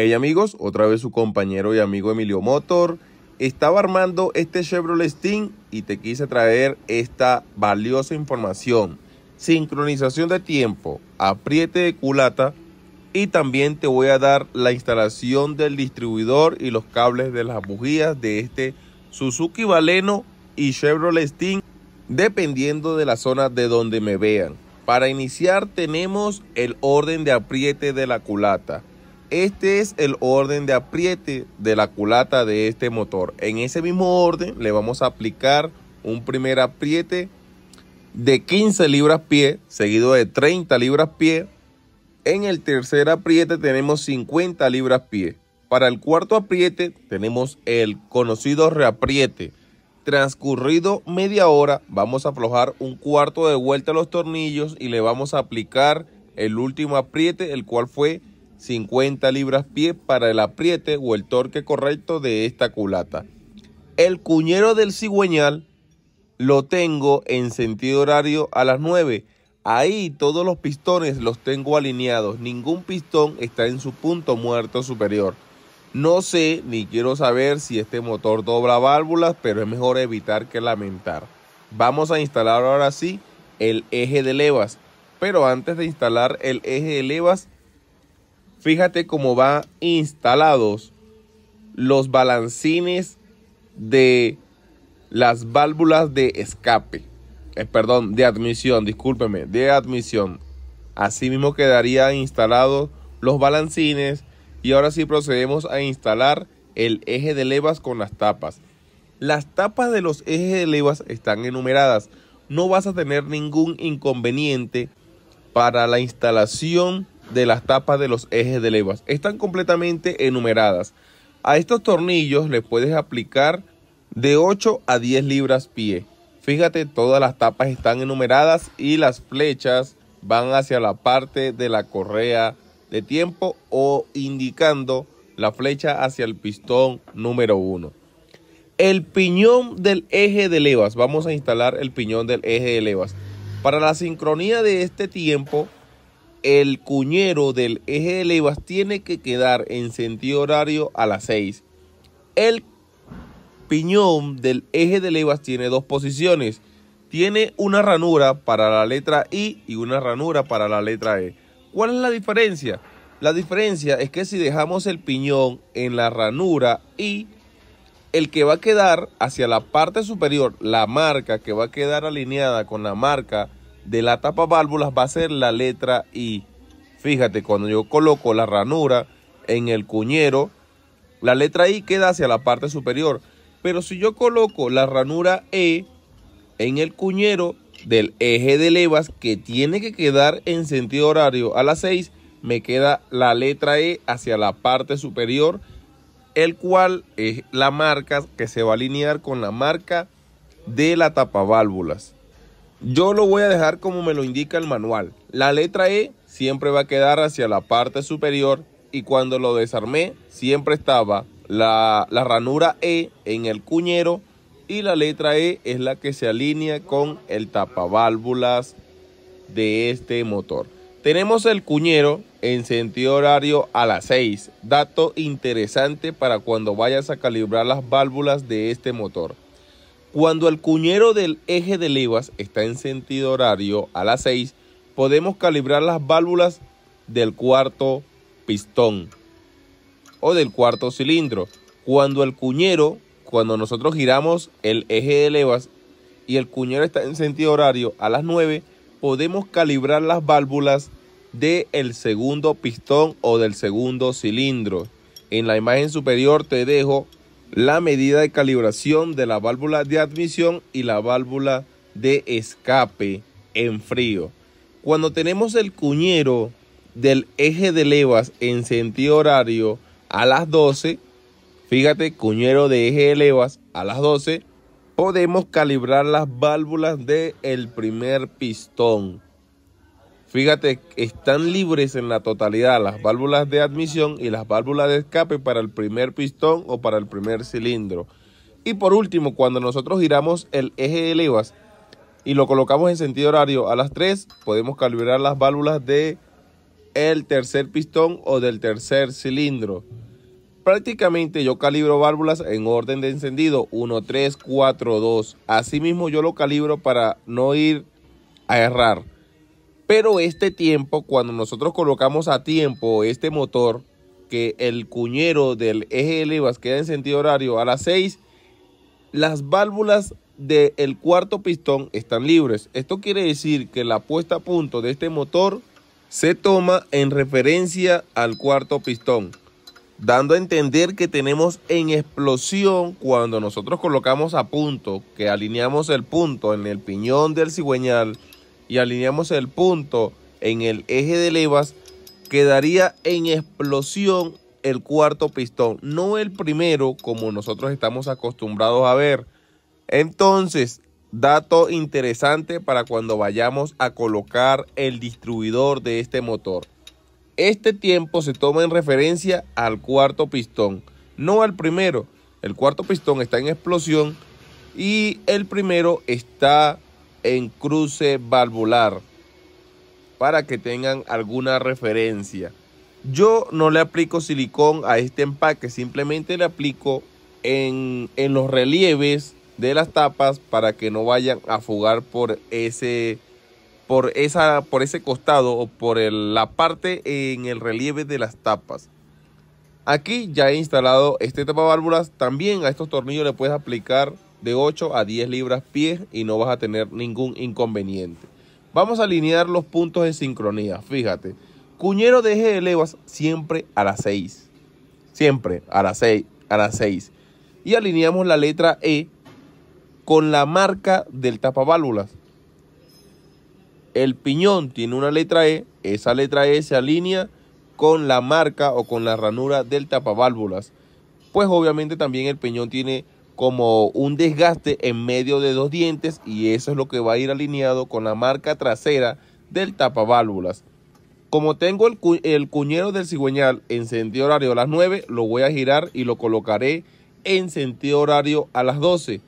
Hey amigos, otra vez su compañero y amigo Emilio Motor. Estaba armando este Chevrolet Steam y te quise traer esta valiosa información. Sincronización de tiempo, apriete de culata y también te voy a dar la instalación del distribuidor y los cables de las bujías de este Suzuki Valeno y Chevrolet Steam dependiendo de la zona de donde me vean. Para iniciar tenemos el orden de apriete de la culata. Este es el orden de apriete de la culata de este motor. En ese mismo orden le vamos a aplicar un primer apriete de 15 libras pie, seguido de 30 libras pie. En el tercer apriete tenemos 50 libras pie. Para el cuarto apriete tenemos el conocido reapriete. Transcurrido media hora vamos a aflojar un cuarto de vuelta a los tornillos y le vamos a aplicar el último apriete, el cual fue 50 libras pie para el apriete o el torque correcto de esta culata. El cuñero del cigüeñal lo tengo en sentido horario a las 9. Ahí todos los pistones los tengo alineados. Ningún pistón está en su punto muerto superior. No sé ni quiero saber si este motor dobla válvulas, pero es mejor evitar que lamentar. Vamos a instalar ahora sí el eje de levas. Pero antes de instalar el eje de levas, Fíjate cómo van instalados los balancines de las válvulas de escape. Eh, perdón, de admisión, discúlpeme, de admisión. Así mismo quedarían instalados los balancines y ahora sí procedemos a instalar el eje de levas con las tapas. Las tapas de los ejes de levas están enumeradas. No vas a tener ningún inconveniente para la instalación de las tapas de los ejes de levas. Están completamente enumeradas. A estos tornillos le puedes aplicar de 8 a 10 libras pie. Fíjate, todas las tapas están enumeradas y las flechas van hacia la parte de la correa de tiempo o indicando la flecha hacia el pistón número 1. El piñón del eje de levas. Vamos a instalar el piñón del eje de levas. Para la sincronía de este tiempo, el cuñero del eje de Leivas tiene que quedar en sentido horario a las 6. El piñón del eje de Leivas tiene dos posiciones. Tiene una ranura para la letra I y una ranura para la letra E. ¿Cuál es la diferencia? La diferencia es que si dejamos el piñón en la ranura I, el que va a quedar hacia la parte superior, la marca que va a quedar alineada con la marca de la tapa válvulas va a ser la letra I. Fíjate, cuando yo coloco la ranura en el cuñero, la letra I queda hacia la parte superior. Pero si yo coloco la ranura E en el cuñero del eje de levas que tiene que quedar en sentido horario a las 6, me queda la letra E hacia la parte superior, el cual es la marca que se va a alinear con la marca de la tapa válvulas. Yo lo voy a dejar como me lo indica el manual. La letra E siempre va a quedar hacia la parte superior y cuando lo desarmé siempre estaba la, ranura E en el cuñero y la letra E es la que se alinea con el tapaválvulas de este motor. Tenemos el cuñero en sentido horario a las 6. Dato interesante para cuando vayas a calibrar las válvulas de este motor. Cuando el cuñero del eje de levas está en sentido horario a las 6, podemos calibrar las válvulas del cuarto pistón o del cuarto cilindro. Cuando el cuñero, cuando nosotros giramos el eje de levas y el cuñero está en sentido horario a las 9, podemos calibrar las válvulas del el segundo pistón o del segundo cilindro. En la imagen superior te dejo la medida de calibración de la válvula de admisión y la válvula de escape en frío. Cuando tenemos el cuñero del eje de levas en sentido horario a las 12, fíjate, cuñero de eje de levas a las 12, podemos calibrar las válvulas del el primer pistón. Fíjate, están libres en la totalidad las válvulas de admisión y las válvulas de escape para el primer pistón o para el primer cilindro. Y por último, cuando nosotros giramos el eje de levas y lo colocamos en sentido horario a las 3, podemos calibrar las válvulas de el tercer pistón o del tercer cilindro. Prácticamente yo calibro válvulas en orden de encendido 1, 3, 4, 2. Asimismo yo lo calibro para no ir a errar. Pero este tiempo, cuando nosotros colocamos a tiempo este motor, que el cuñero del eje de levas queda en sentido horario a las 6, las válvulas del cuarto pistón están libres. Esto quiere decir que la puesta a punto de este motor se toma en referencia al cuarto pistón, dando a entender que tenemos en explosión cuando nosotros colocamos a punto, que alineamos el punto en el piñón del cigüeñal, y alineamos el punto en el eje de levas, quedaría en explosión el cuarto pistón, no el primero como nosotros estamos acostumbrados a ver. Entonces, dato interesante para cuando vayamos a colocar el distribuidor de este motor. Este tiempo se toma en referencia al cuarto pistón, no al primero. El cuarto pistón está en explosión y el primero está en cruce valvular para que tengan alguna referencia. Yo no le aplico silicón a este empaque, simplemente le aplico en, los relieves de las tapas para que no vayan a fugar por ese, por esa, por ese costado o por la parte en el relieve de las tapas. Aquí ya he instalado este tapa válvulas. También a estos tornillos le puedes aplicar de 8 a 10 libras pies y no vas a tener ningún inconveniente. Vamos a alinear los puntos de sincronía, fíjate. Cuñero de eje de levas siempre a las 6. Siempre a las 6, a las 6. Y alineamos la letra E con la marca del tapaválvulas. El piñón tiene una letra E, esa letra E se alinea con la marca o con la ranura del tapaválvulas. Pues obviamente también el piñón tiene como un desgaste en medio de dos dientes y eso es lo que va a ir alineado con la marca trasera del tapaválvulas. Como tengo el, el cuñero del cigüeñal en sentido horario a las 9, lo voy a girar y lo colocaré en sentido horario a las 12.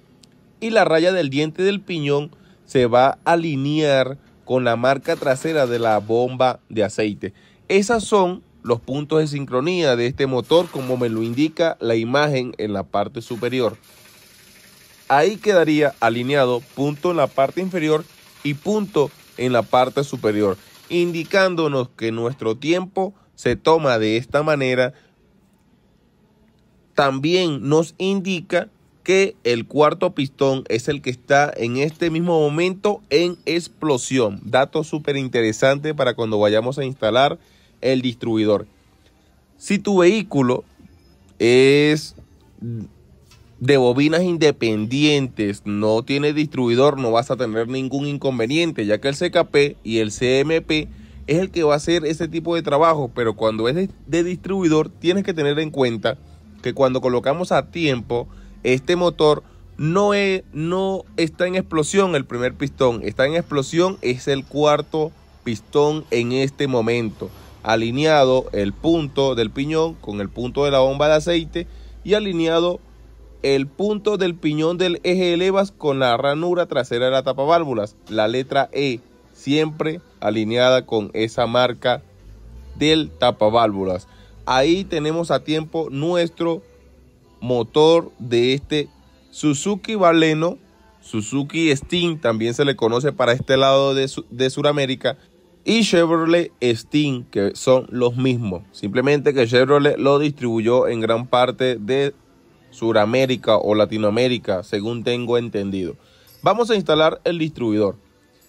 Y la raya del diente del piñón se va a alinear con la marca trasera de la bomba de aceite. Esas son los puntos de sincronía de este motor como me lo indica la imagen en la parte superior ahí quedaría alineado punto en la parte inferior y punto en la parte superior, indicándonos que nuestro tiempo se toma de esta manera. También nos indica que el cuarto pistón es el que está en este mismo momento en explosión. Dato súper interesante para cuando vayamos a instalar el distribuidor. Si tu vehículo es de bobinas independientes no tiene distribuidor, no vas a tener ningún inconveniente, ya que el CKP y el CMP es el que va a hacer ese tipo de trabajo, pero cuando es de, distribuidor tienes que tener en cuenta que cuando colocamos a tiempo este motor no, no está en explosión el primer pistón, está en explosión es el cuarto pistón en este momento, alineado el punto del piñón con el punto de la bomba de aceite y alineado el punto del piñón del eje elevas con la ranura trasera de la tapa válvulas, la letra E, siempre alineada con esa marca del tapa válvulas. Ahí tenemos a tiempo nuestro motor de este Suzuki Baleno, Suzuki Steam, también se le conoce para este lado de, de Sudamérica, y Chevrolet Steam, que son los mismos. Simplemente que Chevrolet lo distribuyó en gran parte de Suramérica o Latinoamérica, según tengo entendido. Vamos a instalar el distribuidor.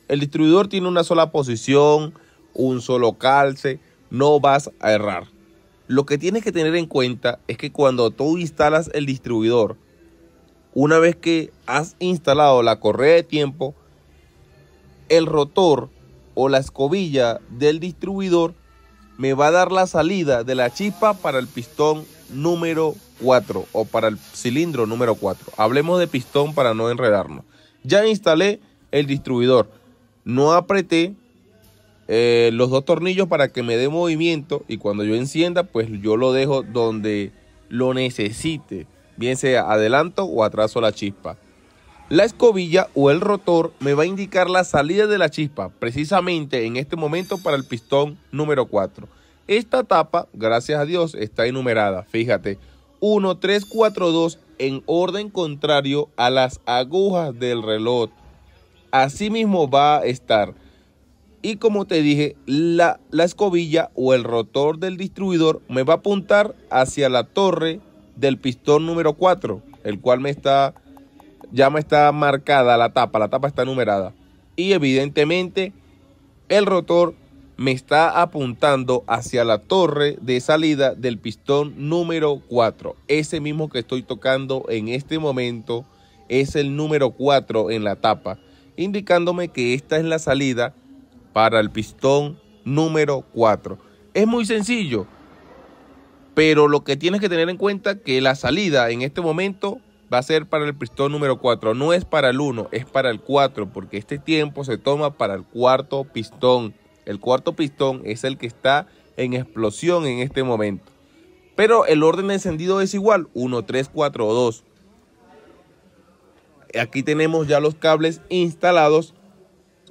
El distribuidor tiene una sola posición, un solo calce, no vas a errar. Lo que tienes que tener en cuenta es que cuando tú instalas el distribuidor, una vez que has instalado la correa de tiempo, el rotor o la escobilla del distribuidor me va a dar la salida de la chispa para el pistón número 4 o para el cilindro número 4. Hablemos de pistón para no enredarnos. Ya instalé el distribuidor. No apreté eh, los dos tornillos para que me dé movimiento y cuando yo encienda, pues yo lo dejo donde lo necesite, bien sea adelanto o atraso la chispa. La escobilla o el rotor me va a indicar la salida de la chispa, precisamente en este momento para el pistón número 4. Esta tapa, gracias a Dios, está enumerada, fíjate, 1, 3, 4, 2 en orden contrario a las agujas del reloj. Asimismo va a estar. Y como te dije, la, escobilla o el rotor del distribuidor me va a apuntar hacia la torre del pistón número 4, el cual me está, ya me está marcada la tapa, la tapa está enumerada. Y evidentemente el rotor me está apuntando hacia la torre de salida del pistón número 4. Ese mismo que estoy tocando en este momento es el número 4 en la tapa, indicándome que esta es la salida para el pistón número 4. Es muy sencillo, pero lo que tienes que tener en cuenta es que la salida en este momento va a ser para el pistón número 4, no es para el 1, es para el 4, porque este tiempo se toma para el cuarto pistón. El cuarto pistón es el que está en explosión en este momento. Pero el orden de encendido es igual, 1, 3, 4 2. Aquí tenemos ya los cables instalados.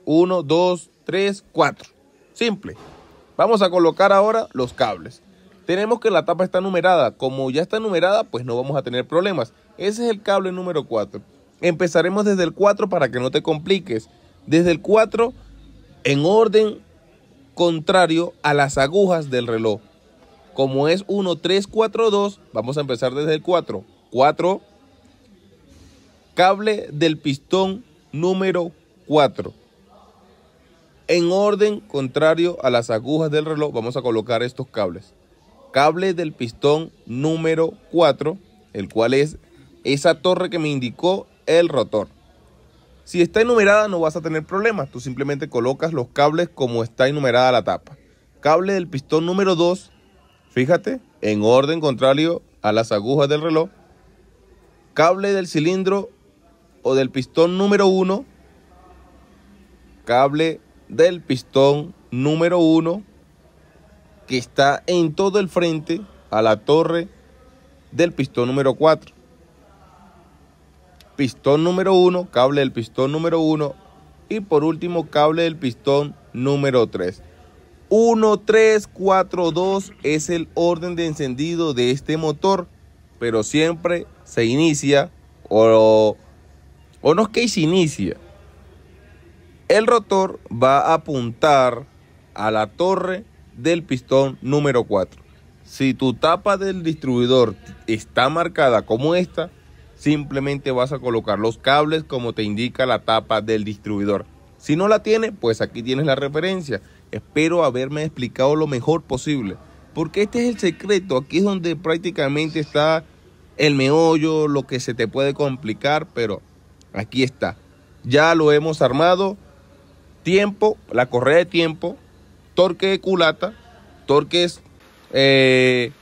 1, 2, 3, 4. Simple. Vamos a colocar ahora los cables. Tenemos que la tapa está numerada. Como ya está numerada, pues no vamos a tener problemas. Ese es el cable número 4. Empezaremos desde el 4 para que no te compliques. Desde el 4, en orden contrario a las agujas del reloj. Como es 1, 3, 4, 2, vamos a empezar desde el 4. 4, cable del pistón número 4. En orden contrario a las agujas del reloj, vamos a colocar estos cables. Cable del pistón número 4, el cual es esa torre que me indicó el rotor. Si está enumerada no vas a tener problemas, tú simplemente colocas los cables como está enumerada la tapa. Cable del pistón número 2, fíjate, en orden contrario a las agujas del reloj. Cable del cilindro o del pistón número 1. Cable del pistón número 1 que está en todo el frente a la torre del pistón número 4 pistón número 1, cable del pistón número 1 y por último cable del pistón número 3. 1, 3, 4, 2 es el orden de encendido de este motor, pero siempre se inicia o, o no es que se inicia. El rotor va a apuntar a la torre del pistón número 4. Si tu tapa del distribuidor está marcada como esta, simplemente vas a colocar los cables como te indica la tapa del distribuidor. Si no la tienes, pues aquí tienes la referencia. Espero haberme explicado lo mejor posible. Porque este es el secreto, aquí es donde prácticamente está el meollo, lo que se te puede complicar, pero aquí está. Ya lo hemos armado. Tiempo, la correa de tiempo, torque de culata, torques eh,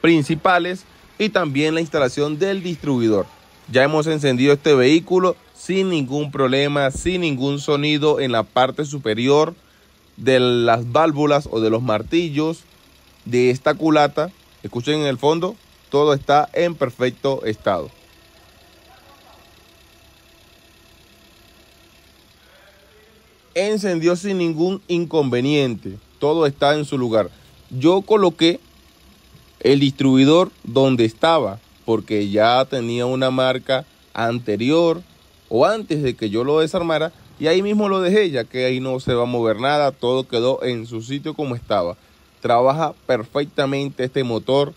principales y también la instalación del distribuidor. Ya hemos encendido este vehículo sin ningún problema, sin ningún sonido en la parte superior de las válvulas o de los martillos de esta culata. Escuchen en el fondo, todo está en perfecto estado. Encendió sin ningún inconveniente, todo está en su lugar. Yo coloqué el distribuidor donde estaba, porque ya tenía una marca anterior o antes de que yo lo desarmara y ahí mismo lo dejé ya que ahí no se va a mover nada, todo quedó en su sitio como estaba. Trabaja perfectamente este motor,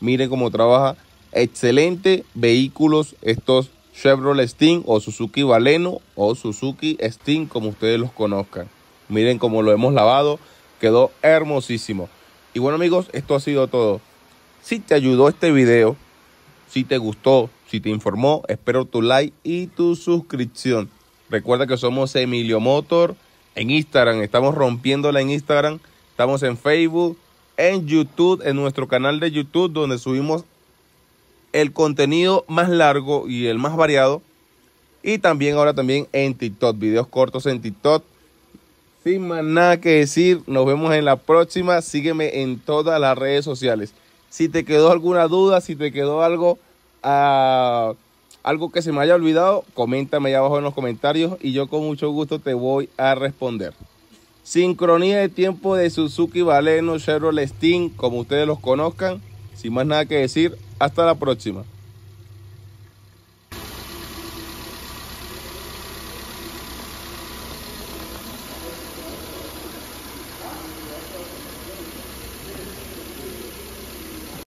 miren cómo trabaja, excelente vehículos estos Chevrolet Steam o Suzuki Valeno o Suzuki Steam como ustedes los conozcan. Miren cómo lo hemos lavado, quedó hermosísimo. Y bueno amigos, esto ha sido todo. Si te ayudó este video, si te gustó, si te informó, espero tu like y tu suscripción. Recuerda que somos Emilio Motor en Instagram, estamos rompiéndola en Instagram, estamos en Facebook, en YouTube, en nuestro canal de YouTube donde subimos el contenido más largo y el más variado. Y también ahora también en TikTok, videos cortos en TikTok. Sin más nada que decir, nos vemos en la próxima. Sígueme en todas las redes sociales si te quedó alguna duda, si te quedó algo, ah, algo que se me haya olvidado, coméntame allá abajo en los comentarios y yo con mucho gusto te voy a responder. Sincronía de tiempo de Suzuki Valeno, Chevrolet Steam, como ustedes los conozcan. Sin más nada que decir, hasta la próxima.